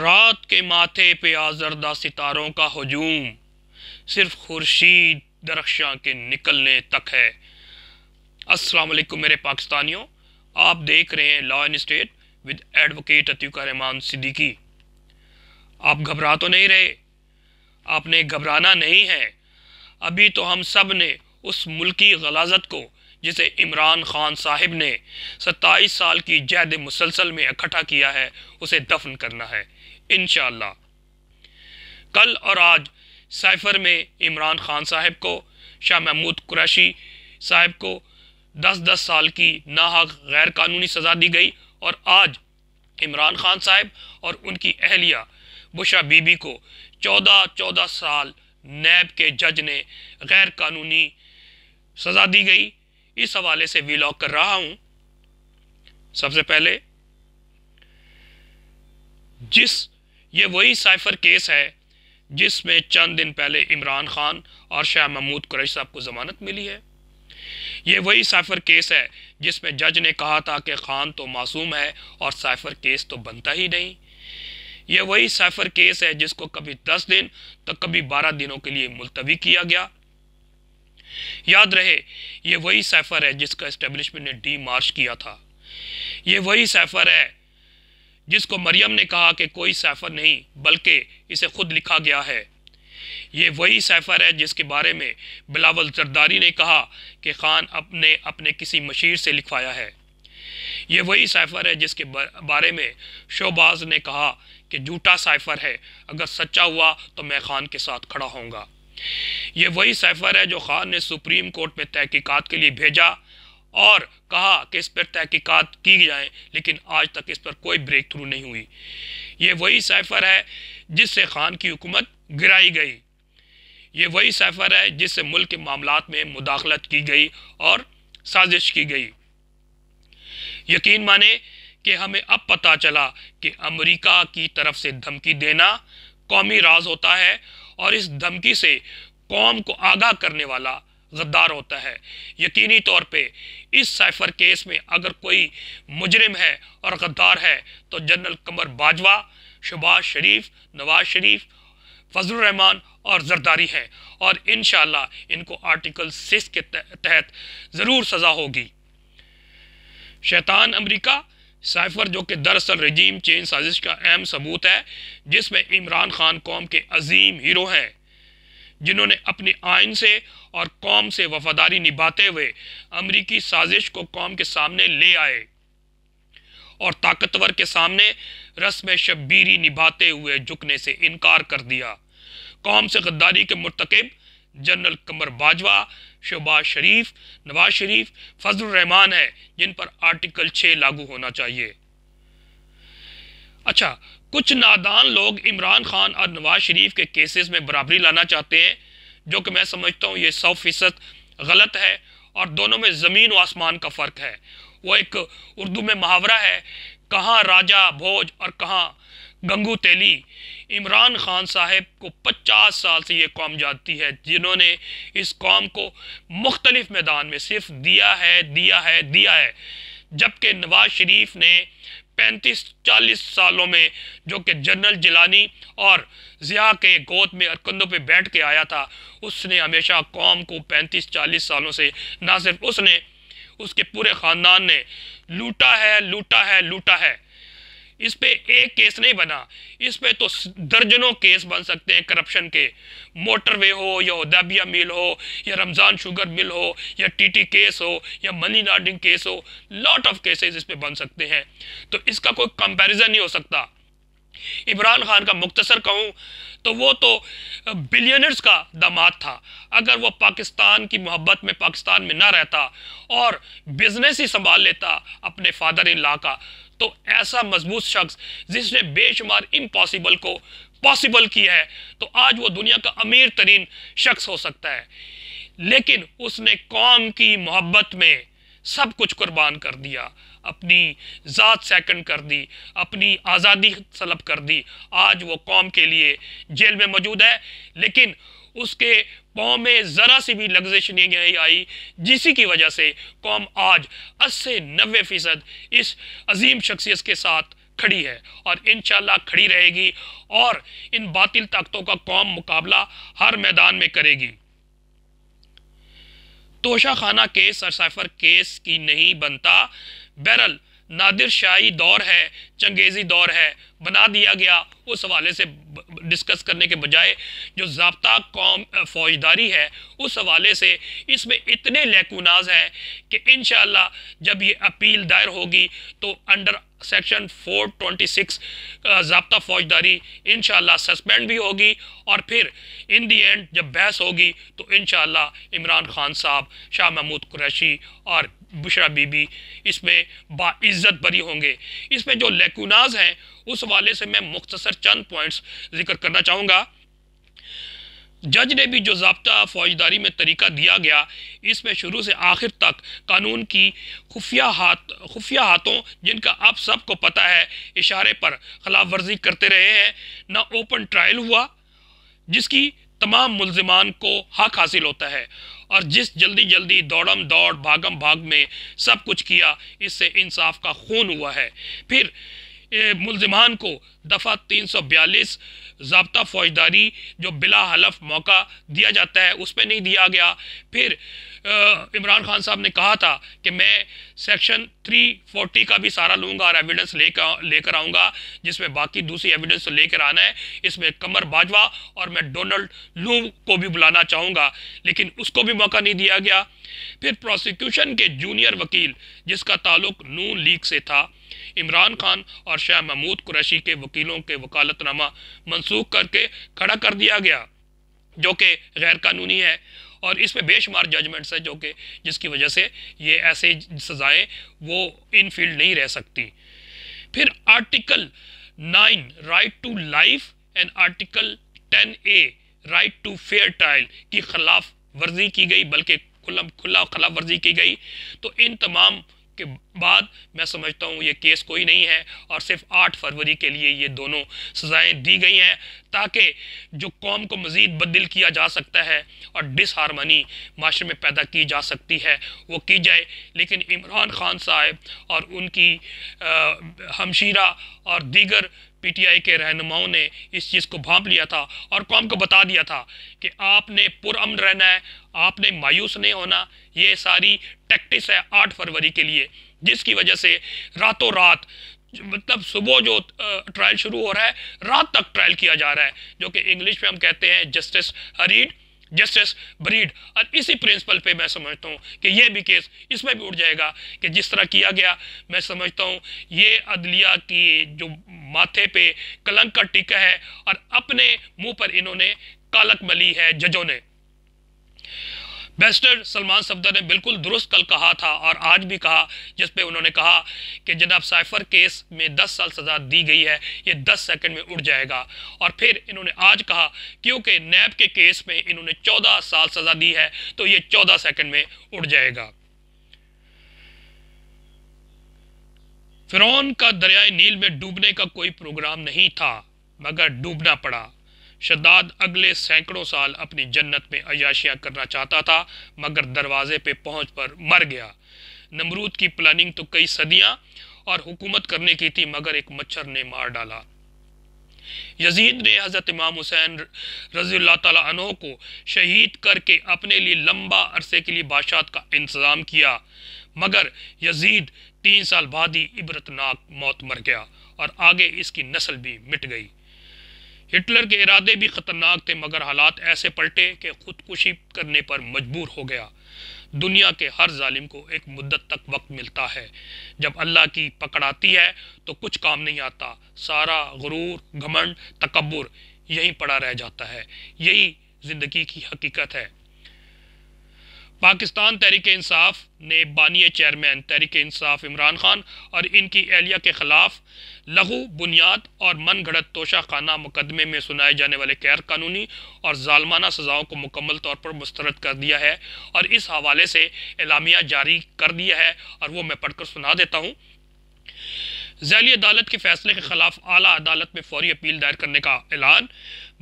रात के माथे पे आजरदा सितारों का हजूम सिर्फ खुर्शीद दरख्शा के निकलने तक है अस्सलाम वालेकुम मेरे पाकिस्तानियों आप देख रहे हैं law and state with advocate Atiqa Rahman Siddiqui आप घबरा तो नहीं रहे आपने घबराना नहीं है अभी तो हम सब ने उस मुल्की गलाजत को जिसे इमरान खान साहिब ने सत्ताईस साल की जैद मुसलसल में इकट्ठा किया है उसे दफन करना है इन कल और आज साइफर में इमरान खान साहब को शाह महमूद कुरैशी साहब को दस दस साल की नाहक गैर कानूनी सज़ा दी गई और आज इमरान खान साहब और उनकी अहलिया बुशा बीबी को चौदह चौदह साल नैब के जज ने गैर कानूनी सज़ा दी गई इस हवाले से वीलॉग कर रहा हूँ सबसे पहले जिस ये वही साइफर केस है जिसमें चंद दिन पहले इमरान खान और शाह महमूद कुरैश साहब को ज़मानत मिली है ये वही साइफर केस है जिसमें जज ने कहा था कि खान तो मासूम है और साइफर केस तो बनता ही नहीं ये वही साइफर केस है जिसको कभी दस दिन तो कभी बारह दिनों के लिए मुलतवी किया गया याद रहे ये वही साइफर है जिसका इस्टेब्लिशमेंट ने डी मार्च किया था ये वही साइफर है जिसको मरियम ने कहा कि कोई सैफर नहीं बल्कि इसे खुद लिखा गया है ये वही सैफर है जिसके बारे में बिलावल जरदारी ने कहा कि खान अपने अपने किसी मशीर से लिखवाया है ये वही सैफर है जिसके बारे में शोबाज ने कहा कि झूठा सैफर है अगर सच्चा हुआ तो मैं खान के साथ खड़ा होऊंगा ये वही सैफर है जो खान ने सुप्रीम कोर्ट में तहकीकात के लिए भेजा और कहा कि इस पर तहकीकात की जाए लेकिन आज तक इस पर कोई ब्रेक थ्रू नहीं हुई ये वही साइफर है जिससे खान की हुकूमत गिराई गई ये वही साइफर है जिससे मुल्क के मामला में मुदाखलत की गई और साजिश की गई यकीन माने कि हमें अब पता चला कि अमेरिका की तरफ से धमकी देना कौमी राज होता है और इस धमकी से कौम को आगाह करने वाला गद्दार होता है यकीनी तौर पे इस साइफर केस में अगर कोई मुजरिम है और गद्दार है तो जनरल कमर बाजवा शबाज शरीफ नवाज शरीफ फजल रहमान और जरदारी है और इन इनको आर्टिकल सिक्स के तहत ज़रूर सज़ा होगी शैतान अमेरिका साइफर जो कि दरअसल रजीम चेंज साजिश का अहम सबूत है जिसमें इमरान खान कौम के अजीम हीरो हैं जिन्होंने अपने आइन से और कौम से वफादारी निभाते हुए अमरीकी साजिश को कौम के सामने ले आए और ताकतवर के सामने रस्म शब्बीरी निभाते हुए झुकने से इनकार कर दिया कौम से गद्दारी के मरतकब जनरल कमर बाजवा शहबाज शरीफ नवाज शरीफ फजल रहमान है जिन पर आर्टिकल छः लागू होना चाहिए अच्छा कुछ नादान लोग इमरान खान और नवाज शरीफ के केसेस में बराबरी लाना चाहते हैं जो कि मैं समझता हूँ ये सौ फीसद गलत है और दोनों में ज़मीन व आसमान का फ़र्क है वो एक उर्दू में मुहावरा है कहाँ राजा भोज और कहाँ गंगू तेली इमरान खान साहब को 50 साल से ये कौम जाती है जिन्होंने इस कौम को मुख्तलिफ मैदान में सिर्फ दिया है दिया है दिया है जबकि नवाज शरीफ ने पैंतीस चालीस सालों में जो कि जनरल जिलानी और ज़िया के गोद में कंधों पे बैठ के आया था उसने हमेशा कौम को पैंतीस चालीस सालों से ना सिर्फ उसने उसके पूरे ख़ानदान ने लूटा है लूटा है लूटा है इस पे एक केस नहीं बना इस पे तो दर्जनों केस बन सकते हैं करप्शन के मोटरवे हो या उदाबिया मिल हो या रमज़ान शुगर मिल हो या टीटी केस हो या मनी लॉन्ड्रिंग केस हो लॉट ऑफ केसेस इस पे बन सकते हैं तो इसका कोई कंपैरिजन नहीं हो सकता इमरान खान का मुख्तसर कहूँ तो वो तो बिलियनर्स का दामाद था अगर वो पाकिस्तान की मोहब्बत में पाकिस्तान में ना रहता और बिजनेस ही संभाल लेता अपने फादर इन ला का तो ऐसा मजबूत शख्स जिसने बेशुमार इम्पॉसिबल को पॉसिबल किया है तो आज वो दुनिया का अमीर तरीन शख्स हो सकता है लेकिन उसने कौम की मोहब्बत में सब कुछ कुर्बान कर दिया अपनी ज़ात सेकंड कर दी अपनी आज़ादी सलब कर दी आज वो कौम के लिए जेल में मौजूद है लेकिन उसके पाँव में ज़रा सी भी लग्जिश नहीं आई जिसी की वजह से कौम आज अस्सी नबे फ़ीसद इस अजीम शख्सियत के साथ खड़ी है और इन खड़ी रहेगी और इन बातिल ताकतों का कौम मुकाबला हर मैदान में करेगी तोशा खाना केस और साइफर केस की नहीं बनता बैरल शाही दौर है चंगेज़ी दौर है बना दिया गया उस हवाले से डिस्कस करने के बजाय जो जबता कौम फौजदारी है उस हवाले से इसमें इतने लैकुनाज हैं कि इन जब ये अपील दायर होगी तो अंडर सेक्शन 426 जबता फौजदारी इन सस्पेंड भी होगी और फिर इन दी एंड जब बहस होगी तो इन इमरान खान साहब शाह महमूद कुरैशी और बुशरा बीबी इसमें बाज़्ज़त बरी होंगे इसमें जो लेकुनाज हैं उस वाले से मैं मुख्तसर चंद पॉइंट्स जिक्र करना चाहूँगा जज ने भी जो जबता फौजदारी में तरीका दिया गया इसमें शुरू से आखिर तक कानून की खुफिया हाथ खुफिया हाथों जिनका आप सबको पता है इशारे पर खिलाफ वर्जी करते रहे हैं ना ओपन ट्रायल हुआ जिसकी तमाम मुलजमान को हक हासिल होता है और जिस जल्दी जल्दी दौड़म दौड़ भागम भाग में सब कुछ किया इससे इंसाफ का खून हुआ है फिर मुलजमान को दफ़ा तीन सौ बयालीस ज़बता फौजदारी जो बिला हलफ मौका दिया जाता है उस पर नहीं दिया गया फिर इमरान खान साहब ने कहा था कि मैं सेक्शन 340 का भी सारा लूँगा और एविडेंस लेकर लेकर आऊँगा जिसमें बाकी दूसरी एविडेंस तो लेकर आना है इसमें कमर बाजवा और मैं डोनल्ड लू को भी बुलाना चाहूँगा लेकिन उसको भी मौका नहीं दिया गया फिर प्रोसिक्यूशन के जूनियर वकील जिसका ताल्लुक नून लीग से था इमरान खान और शाह महमूद कुरैशी के वकीलों के वकालतनामा मनसूख करके खड़ा कर दिया गया जो कि गैर कानूनी है और इसमें बेशुमार जजमेंट्स हैं जो कि जिसकी वजह से ये ऐसे सजाएं वो इन फील्ड नहीं रह सकती फिर article nine right to life and article ten A right to fair trial की खिलाफ वर्जी की गई बल्कि खुला खिलाफ वर्जी की गई तो इन तमाम के बाद मैं समझता हूँ ये केस कोई नहीं है और सिर्फ आठ फरवरी के लिए ये दोनों सज़ाएँ दी गई हैं ताकि जो कौम को मज़ीद बदल किया जा सकता है और डिसहारमनी माशरे में पैदा की जा सकती है वो की जाए लेकिन इमरान खान साहब और उनकी हमशीरा और दीगर पीटीआई के रहनुमाओं ने इस चीज़ को भांप लिया था और कौम को बता दिया था कि आपने पुरअमन रहना है आपने मायूस नहीं होना ये सारी टैक्टिस है आठ फरवरी के लिए जिसकी वजह से रातों रात मतलब सुबह जो ट्रायल शुरू हो रहा है रात तक ट्रायल किया जा रहा है जो कि इंग्लिश में हम कहते हैं जस्टिस हरीड जस्टिस ब्रीड और इसी प्रिंसिपल पे मैं समझता हूँ कि यह भी केस इसमें भी उठ जाएगा कि जिस तरह किया गया मैं समझता हूँ ये अदलिया की जो माथे पे कलंक का टीका है और अपने मुंह पर इन्होंने कालक मली है जजों ने बेस्टर सलमान सफदर ने बिल्कुल दुरुस्त कल कहा था और आज भी कहा जिसपे उन्होंने कहा कि जनाब साइफर केस में दस साल सजा दी गई है ये दस सेकंड में उड़ जाएगा और फिर इन्होंने आज कहा क्योंकि नैब के केस में इन्होंने चौदह साल सजा दी है तो ये चौदह सेकंड में उड़ जाएगा फिरौन का दरियाए नील में डूबने का कोई प्रोग्राम नहीं था मगर डूबना पड़ा शद्दाद अगले सैकड़ों साल अपनी जन्नत में अयाशियाँ करना चाहता था मगर दरवाजे पे पहुंच पर मर गया नमरूद की प्लानिंग तो कई सदियाँ और हुकूमत करने की थी मगर एक मच्छर ने मार डाला यजीद ने हज़रत इमाम हुसैन रजी को शहीद करके अपने लिए लंबा अरसे के लिए बादशाह का इंतज़ाम किया मगर यजीद तीन साल बाद ही इबरतनाक मौत मर गया और आगे इसकी नस्ल भी मिट गई हिटलर के इरादे भी खतरनाक थे मगर हालात ऐसे पलटे कि खुदकुशी करने पर मजबूर हो गया दुनिया के हर जालिम को एक मुद्दत तक वक्त मिलता है जब अल्लाह की पकड़ आती है तो कुछ काम नहीं आता सारा गुरूर घमंड तकबर यहीं पड़ा रह जाता है यही ज़िंदगी की हकीकत है पाकिस्तान तहरीक इंसाफ ने बानिय चेयरमैन तहरीक इंसाफ इमरान खान और इनकी एहलिया के खिलाफ लघु बुनियाद और मन घड़त तोशाखाना मुकदमे में सुनाए जाने वाले गैर कानूनी और जालमाना सजाओं को मुकम्मल तौर पर मुस्तरद कर दिया है और इस हवाले से एलामिया जारी कर दिया है और वो मैं पढ़कर सुना देता हूँ जैली अदालत के फैसले के खिलाफ आला अदालत में फौरी अपील दायर करने का ऐलान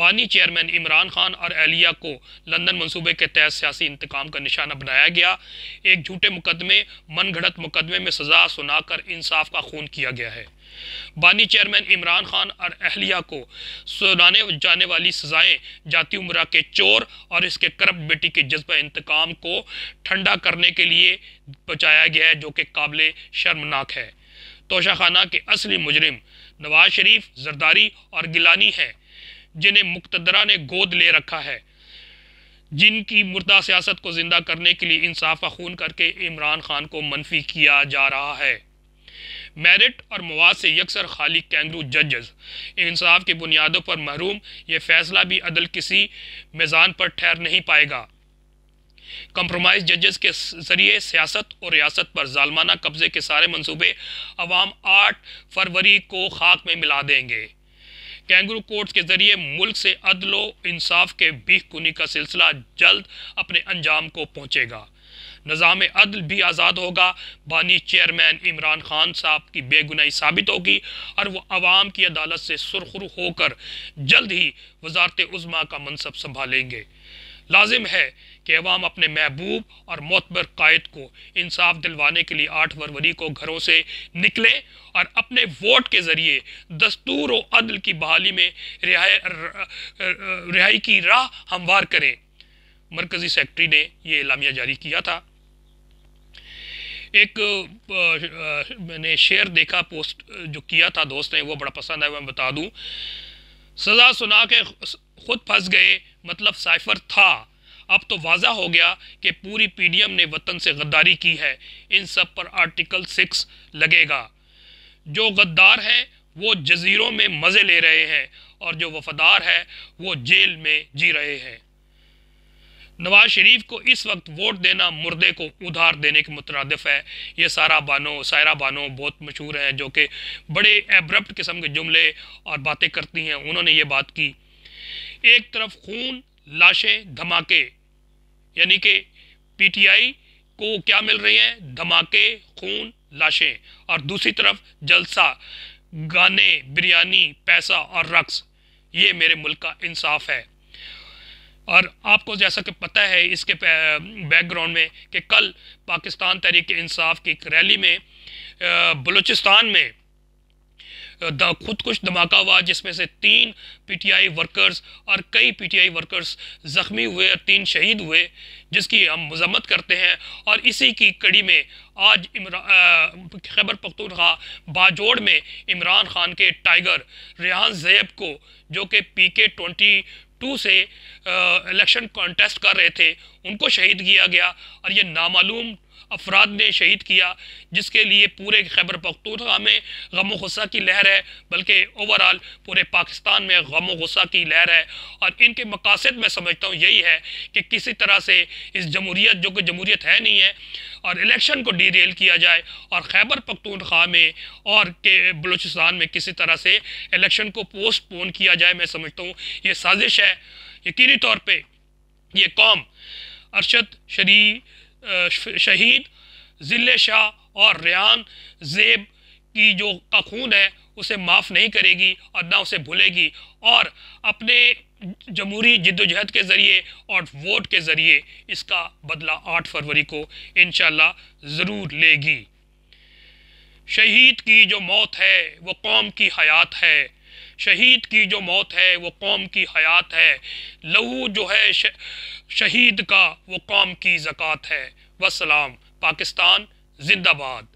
बानी चेयरमैन इमरान खान और एहलिया को लंदन मंसूबे के तहत सियासी इंतकाम का निशाना बनाया गया एक झूठे मुकदमे मन घड़त मुकदमे में सजा सुनाकर इंसाफ का खून किया गया है बानी चेयरमैन इमरान खान और अहलिया को सुनाने जाने वाली सजाएं जाती उम्र के चोर और इसके करप्ट बेटी के जज्बा इंतकाम को ठंडा करने के लिए बचाया गया है जो कि काबिल शर्मनाक है तोशाखाना के असली मुजरिम नवाज शरीफ जरदारी और गिलानी हैं जिन्हें मुक्तदरा ने गोद ले रखा है जिनकी मुर्दा सियासत को ज़िंदा करने के लिए इंसाफ खून करके इमरान खान को मनफी किया जा रहा है मेरिट और मवाद से यकसर खाली कैंगरू जजेस इंसाफ की बुनियादों पर महरूम यह फैसला भी अदल किसी मैजान पर ठहर नहीं पाएगा कंप्रोमाइज जजेस के जरिए सियासत और रियासत पर जालमाना कब्जे के सारे मंसूबे अवाम आठ फरवरी को खाक में मिला देंगे कैंगरू कोर्ट के जरिए मुल्क से अदलो इंसाफ के बीख कुनी का सिलसिला जल्द अपने अंजाम को पहुंचेगा निज़ाम अदल भी आज़ाद होगा बानी चेयरमैन इमरान खान साहब की बेगुनाही साबित होगी और वह आवाम की अदालत से सुरखरु होकर जल्द ही वजारत उज़मा का मनसब संभालेंगे लाजिम है कि अवाम अपने महबूब और मोतबर कायद को इंसाफ दिलवाने के लिए आठ फरवरी को घरों से निकले और अपने वोट के ज़रिए दस्तूर व अदल की बहाली में रिहाई रिहाई की राह हमवार करें मरकज़ी सेक्रेटरी ने यह इलामिया जारी किया था एक आ, आ, मैंने शेयर देखा पोस्ट जो किया था दोस्त ने वो बड़ा पसंद है मैं बता दूं सज़ा सुना के खुद फंस गए मतलब साइफर था अब तो वाजा हो गया कि पूरी पीडीएम ने वतन से गद्दारी की है इन सब पर आर्टिकल सिक्स लगेगा जो गद्दार हैं वो जजीरों में मज़े ले रहे हैं और जो वफादार है वो जेल में जी रहे हैं नवाज शरीफ को इस वक्त वोट देना मुर्दे को उधार देने के मुतरदफ है ये सारा बानो सायरा बानो बहुत मशहूर हैं जो कि बड़े एब्रप्ट किस्म के जुमले और बातें करती हैं उन्होंने ये बात की एक तरफ खून लाशें धमाके यानी कि पीटीआई को क्या मिल रही हैं धमाके खून लाशें और दूसरी तरफ जलसा गाने बिरयानी पैसा और रक्स ये मेरे मुल्क का इंसाफ है और आपको जैसा कि पता है इसके बैकग्राउंड में कि कल पाकिस्तान तहरीक इंसाफ की एक रैली में बलूचिस्तान में खुदकुश धमाका हुआ जिसमें से तीन पीटीआई वर्कर्स और कई पीटीआई वर्कर्स ज़ख्मी हुए और तीन शहीद हुए जिसकी हम मजम्मत करते हैं और इसी की कड़ी में आज खैबर पख्तूनखा बाजोड़ में इमरान खान के टाइगर रेहान जैब को जो कि पी के ट्वेंटी टू से इलेक्शन कॉन्टेस्ट कर रहे थे उनको शहीद किया गया और ये नामालूम अफराद ने शहीद किया जिसके लिए पूरे खैबर पख्तूनखा में गम गुस्सा की लहर है बल्कि ओवरऑल पूरे पाकिस्तान में गम गुस्सा की लहर है और इनके मकासद मैं समझता हूँ यही है कि किसी तरह से इस जमहूरीत जो कि जमहूरीत है नहीं है और इलेक्शन को डीरेल किया जाए और खैबर पख्तूनखा में और के बलूचिस्तान में किसी तरह से इलेक्शन को पोस्टपोन किया जाए मैं समझता हूँ ये साजिश है यकीनी तौर पर ये कौम अरशद शरी शहीद ज़िले शाह और रियान जेब की जो का खून है उसे माफ़ नहीं करेगी और ना उसे भूलेगी और अपने जमहूरी जद्दोजहद के ज़रिए और वोट के ज़रिए इसका बदला आठ फरवरी को इन ज़रूर लेगी शहीद की जो मौत है वो कौम की हयात है शहीद की जो मौत है वो कौम की हयात है लहू जो है श, शहीद का वो कौम की ज़क़़त है वसलाम पाकिस्तान जिंदाबाद